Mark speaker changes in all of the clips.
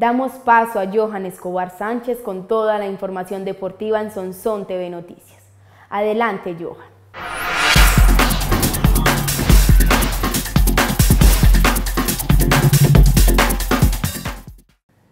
Speaker 1: Damos paso a Johan Escobar Sánchez con toda la información deportiva en Sonson TV Noticias. Adelante, Johan.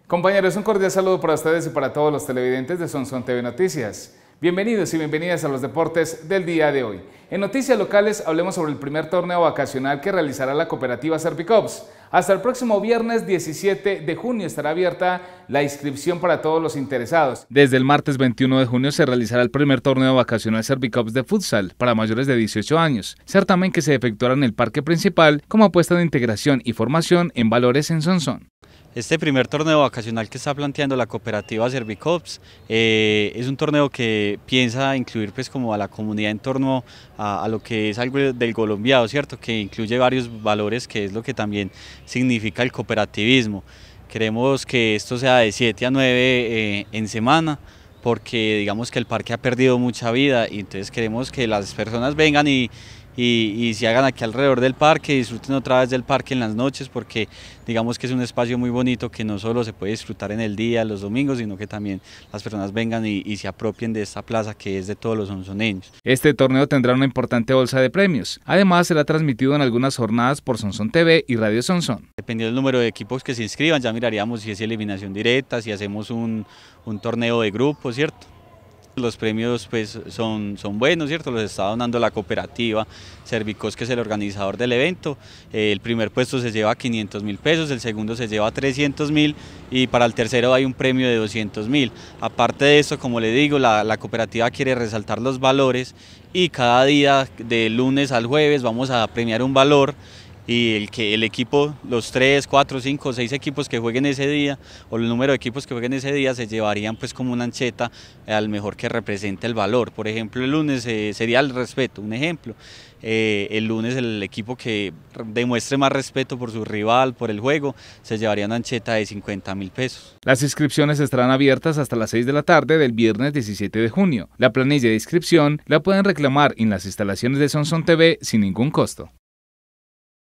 Speaker 1: Compañeros, un cordial saludo para ustedes y para todos los televidentes de Sonson TV Noticias. Bienvenidos y bienvenidas a los deportes del día de hoy. En noticias locales hablemos sobre el primer torneo vacacional que realizará la cooperativa Servicops. Hasta el próximo viernes 17 de junio estará abierta la inscripción para todos los interesados. Desde el martes 21 de junio se realizará el primer torneo vacacional Servicops de futsal para mayores de 18 años, certamen que se efectuará en el parque principal como apuesta de integración y formación en valores en Sonson. Este primer
Speaker 2: torneo vacacional que está planteando la cooperativa Servicops eh, es un torneo que piensa incluir pues como a la comunidad en torno a, lo que es algo del colombiano, ¿cierto? Que incluye varios valores que es lo que también significa el cooperativismo. Queremos que esto sea de 7 a 9 eh, en semana porque digamos que el parque ha perdido mucha vida y entonces queremos que las personas vengan y, y, si hagan aquí alrededor del parque, disfruten otra vez del parque en las noches porque digamos que es un espacio muy bonito que no solo se puede disfrutar en el día, los domingos, sino que también las personas vengan y, se apropien de esta plaza
Speaker 1: que es de todos los sonsoneños. Este torneo tendrá una importante bolsa de premios. Además será transmitido en algunas jornadas por Sonson TV y Radio Sonson. Dependiendo del número de equipos que se inscriban, ya miraríamos si
Speaker 2: es eliminación directa, si hacemos un, un torneo de grupo, ¿cierto? Los premios pues, son, son buenos, ¿cierto? Los está donando la cooperativa Servicos, que es el organizador del evento. Eh, el primer puesto se lleva 500 mil pesos, el segundo se lleva 300 mil y para el tercero hay un premio de 200 mil. Aparte de eso, como le digo, la cooperativa quiere resaltar los valores y cada día de lunes al jueves vamos a premiar un valor y el, que, el equipo, los 3, 4, 5, 6 equipos que jueguen ese día o el número de equipos que jueguen ese día se llevarían pues como una ancheta al mejor que represente el valor. Por ejemplo, el lunes eh, sería el respeto, un ejemplo. Eh, el lunes el equipo que demuestre más respeto por su rival, por el juego, se llevaría una ancheta de 50
Speaker 1: mil pesos. Las inscripciones estarán abiertas hasta las 6 de la tarde del viernes 17 de junio. La planilla de inscripción la pueden reclamar en las instalaciones de Sonson TV sin ningún costo.